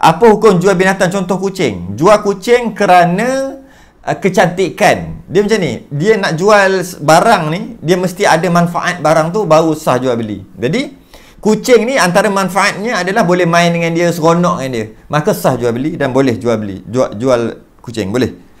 apa hukum jual binatang contoh kucing jual kucing kerana uh, kecantikan dia macam ni dia nak jual barang ni dia mesti ada manfaat barang tu baru sah jual beli jadi kucing ni antara manfaatnya adalah boleh main dengan dia seronok dengan dia maka sah jual beli dan boleh jual beli jual, jual kucing boleh